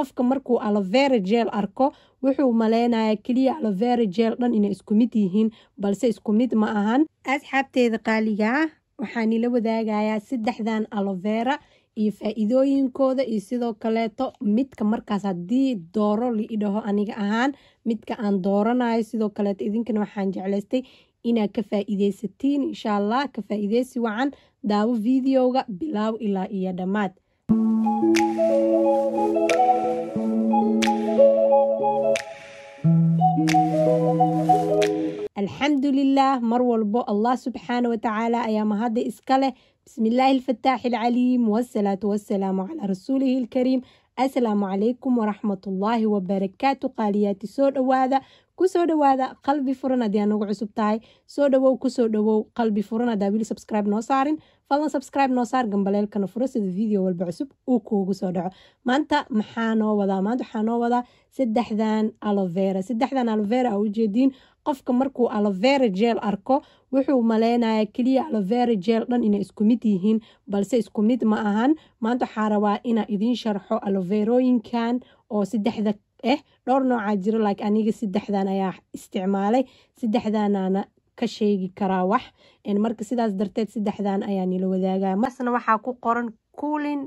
qofka markuu alovera jeel arko wuxuu maleynayaa keliya alovera jeel dhan inay isku mid yihiin balse isku mid ma ahan asxaabteeda qaaliga ah waxaan ila wadaagayaa saddexdan alovera iyo faaiidooyinkooda iyo sidoo kaleeto midka markaas haddii dooro liidhaho aniga ahaan midka aan dooranayo sidoo kaleeto idinkana waxaan jeclaystay inaad ka faa-iideysatiin insha allah ka faa wacan daawo videoga bilaaw ilaa iyo dhammaad alxamdulilaah mar walbo allah subxaana watacaala ayaa mahadda iska leh bismillaahi alfataaxi alcaliim wasalaatu wasalaamu calaa rasuulihi alkariim asalaamu calaykum waraxmatullaahi wabarakaatu qaaliyaati soo dhowaada kusoo dhowaada qalbi furan haddii aa nagu cusub tahay soo dhowow kusoo dhowow qalbi furan haddaa wili subscribe noo saarin fadlan subscribe noo saar gambaleelkana furo video walba cusub uu kuugu soo dhaco maanta maxaa noo wadaa maanta waxaa noo wadaa saddexdan alovera saddexdan alovera aa ujeediin qofka markuu alovera jeel arko wuxuu maleynayaa keliya alovera jeel dhan inay isku mid yihiin balse isku mid ma ahan maanta waxaa rabaa inaa idiin sharxo aloverooyinkan oo saddexda eh dhowr noocaa jiro laakiin aniga saddexdan ayaa isticmaalay saddexdanaana ka sheegi karaa wax marka sidaas darteed saddexdan ayaa nila wadaaga maasna waxaa ku qoran cooling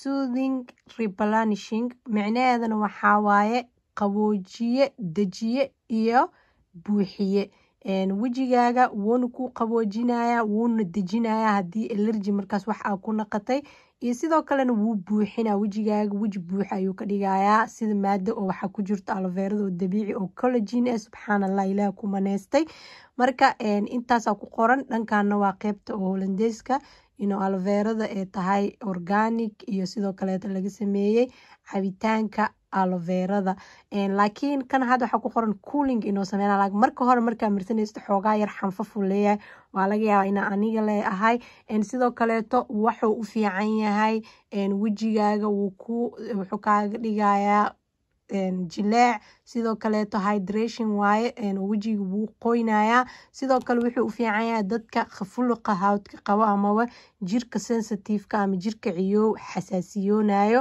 soothing replanishing micnaheedana waxaa waaye qaboojiye dejiye iyo buuxiye wejigaaga wuuna ku qaboojinayaa wuuna dejinayaa haddii alerji markaas wax aa ku naqatay iyo sidoo kalena wuu buuxina wejigaaga weji buuxa ayuu ka dhigayaa sida maada oo waxaa ku jirto alveerada oo dabiici oo collagin eh subxaanallah ilaah ku maneystay marka intaasaa ku qoran dhankana waa qeybta oo holandeyska inuu alveerada ee tahay organic iyo sidoo kaleeta laga sameeyey cabitaanka aloverada laakiin kan hadda waxaa ku qoran cooling inuu sameynalaag marka hore markaa marsanaysto xoogaa yar xanfafu leeyahay waa laga yaabaa inaa aniga le ahay sidoo kaleeto waxuu u fiican yahay wejigaaga wuxuu kaaga dhigayaa jileec sidoo kaleeto hydration waaye wejiga wuu qoynayaa sidoo kale wuxuu u fiican yahay dadka khafuluqa hawdka qabo amaba jirka sensitiveka ama jirka ciyow xasaasiyoonayo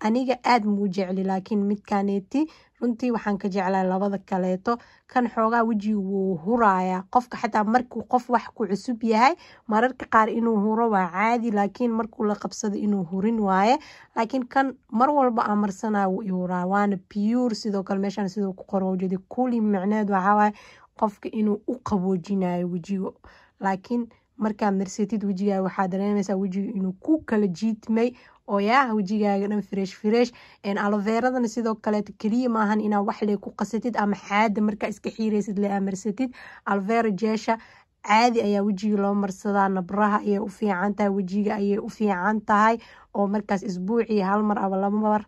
aniga aad muu jecli laakiin midkaneeti runtii waxaan ka jeclaa labada kaleeto kan xoogaa wejigu wuu hurayaa qofka xataa markuu qof wax ku cusub yahay mararka qaar inuu huro waa caadi laakiin markuu la qabsado inuu hurin waaye laakiin kan mar walba aan marsanaa wuu i waana biyuur sidoo kale meeshaan sidoo ku qoran ujeeda kuuli micneed waxawaaye qofka inuu u qaboojinayo wejigo laakiin markaa marsetid wejigaa waxaa dareemaysaa wejiga inuu ku kala jiidmay oo yaa wajigaaga dhan fresh fresh aloveeradana sidoo kaleeto keliya maahan inaa waxle ku qasatid ama xaada markaa iska xiiraysid le amarsatid alvera jeesha caadi ayaa wejiga loo marsadaa nabraha ayay u fiican tahay wejiga ayay u fiican tahay oo markaas isbuucii hal mar ama laba mar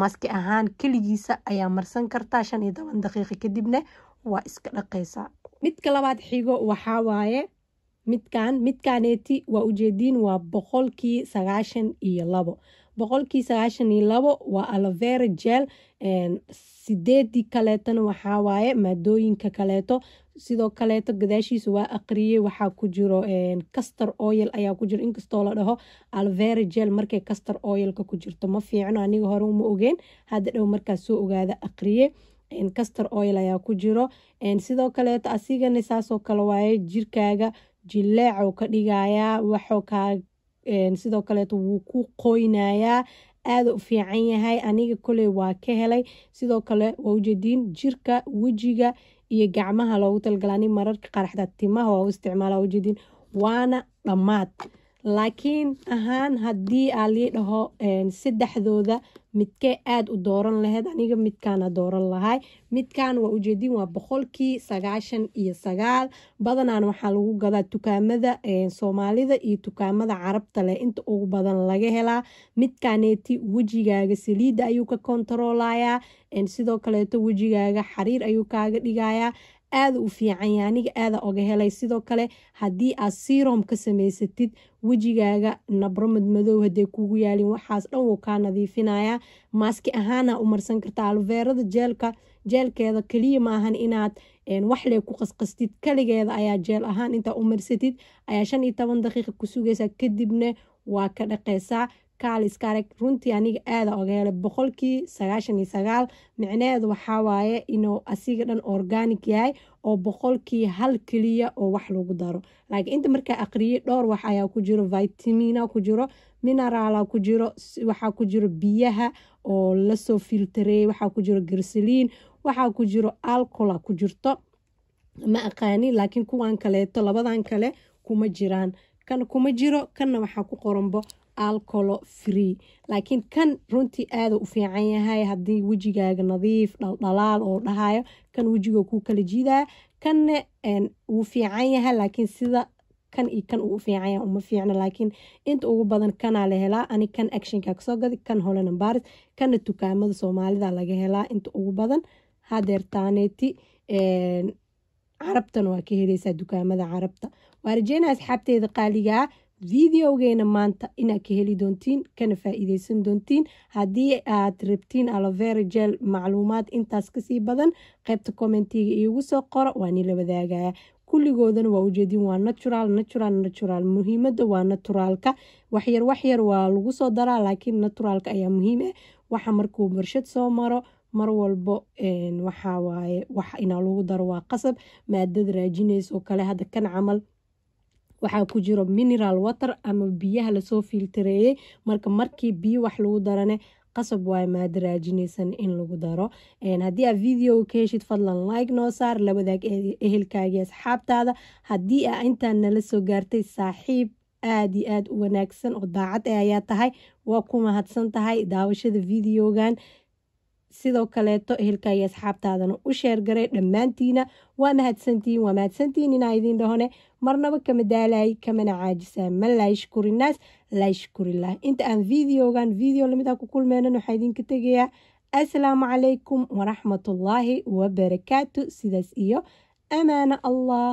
maski ahaan keligiisa ayaa marsan kartaa shan iyo toban daqiiqo kadibna waa iska dhaqaysaa midka labaad xigo waxaa waaye midkan midkaneeti waa ujeediin waa boqolkii sagaashan iyo labo boqolkii sagaashan iyo labo waa alovera jel sideedii kaleetana waxawaaye maadooyinka kaleeto sidoo kaleeto gadaashiisa waa aqriyey waxaa ku jiro castor oyl ayaa ku jiro inkastoo la dhaho alvera jel markay castor oylka ku jirto ma fiicno aniga hore uma ogeen hadda dhow markaas soo ogaada aqriye castor oyl ayaa ku jiro sidoo kaleeto asigana saasoo kale waaye jirkaaga jileecuu ka dhigayaa waxuu kaa sidoo kaleeto wuu ku qoynayaa aada u fiican yahay aniga koley waa ka helay sidoo kale waa ujeediin jirka wejiga iyo gacmaha loogu talgalaa nin mararka qaar xataa timaha waa u isticmaala ujeediin waana dhammaad laakiin ahaan haddii aa lii dhaho saddexdooda midkee aada u dooran lahayd aniga midkaana dooran lahay midkan waa ujeedin waa boqolkii sagaashan iyo sagaal badanaan waxaa lagu gadaa tukaamada soomaalida iyo tukaamada carabta leh inta ugu badan laga helaa midkaaneeti wejigaaga saliida ayuu ka kontaroolayaa sidoo kaleeto wejigaaga xariir ayuu kaaga dhigayaa aada u fiican yahay aniga aada oga helay sidoo kale haddii aad sirom ka samaysatid wejigaaga nabro madmadow hadday kuugu yaalin waxaas dhan wuu kaa nadiifinayaa maaski ahaana u marsan kartaa alveerada jeelka jeelkeeda keliya maahan inaad waxlee ku qasqastid kaligeeda ayaa jeel ahaan intaa u marsatid ayaa shan iyo toban daqiiqa ku sugaysaa kadibna waa ka dhaqaysaa kaaliska arag runtii aniga aada ogeele boqolkii sagaashan iyo sagaal micneheedu waxaa waaye inuu asiga dhan organic yahay oo boqolkii hal keliya oo wax lagu daro laakiin inta markaa aqriyey dhowr wax ayaa ku jiro vitamina ku jiro mineraala ku jiro waxaa ku jiro biyaha oo lasoo filtareeyey waxaa ku jiro garsaliin waxaa ku jiro alcola ku jirto ma aqaani laakiin kuwan kaleeto labadan kale kuma jiraan kan kuma jiro kanna waxaa ku qoranbo alcolo free laakiin kan runtii aada u fiican yahay hadii wejigaaga nadiif dhaldhalaal oo dhahayo kan wejiga ku kala jiidaya kanna wuu fiican yahay laakiin sida kan iyo kan uu fiican uma fiicna laakiin inta ugu badan kanaa la helaa ani kan actionka kasoo gaday kan holland ambaris kana dukaamada soomaalida laga helaa inta ugu badan hadeer taaneeti waa ka heleysaa dukaamada carabta waa rajeynaya asxaabteeda qaaligaa videogeena maanta inaad ka heli doontiin kana faaiideysan doontiin haddii aad rabtiin alovera jel macluumaad intaas kasii badan qaybta kommentiga iigu soo qora waanila wadaagaya kulligoodana waa ujeedin waa natural natural natural muhiimada waa naturaalka waxyar waxyar waa lagu soo daraa laakiin naturaalka ayaa muhiim ah waxa markuu barshad soo maro mar walbo waxawaaye wax inaa lagu daro waa qasab maadad raajinaysa oo kale hadda kan camal waxaa ku jiro mineral water ama biyaha lasoo fiiltareeyey marka markii biyo wax lagu darane qasab waay maadaraajinaysan in lagu daro haddii aad videoga ka heshid fadlan like noo saar la wadaag ehelkaagii asxaabtaada haddii aa intaa nala soo gaartay saaxiib aad iyo aada u wanaagsan oo daacad e ayaa tahay waa ku mahadsan tahay daawashada videogan sidoo kaleeto ehelka iyo asxaabtaadana u sheergaray dhammaantiina waa mahadsantihiin waa mahadsantihiin inaa idiin dhahone marnaba kama daalay kamana caajisaa ma laayshkurinaas laayshkurilah inta aan videogan video lamid lamida ah ku kulmeenan waxaa idinka tegayaa asalaamu calaykum waraxmatullaahi wabarakaatu sidaas iyo amaana allah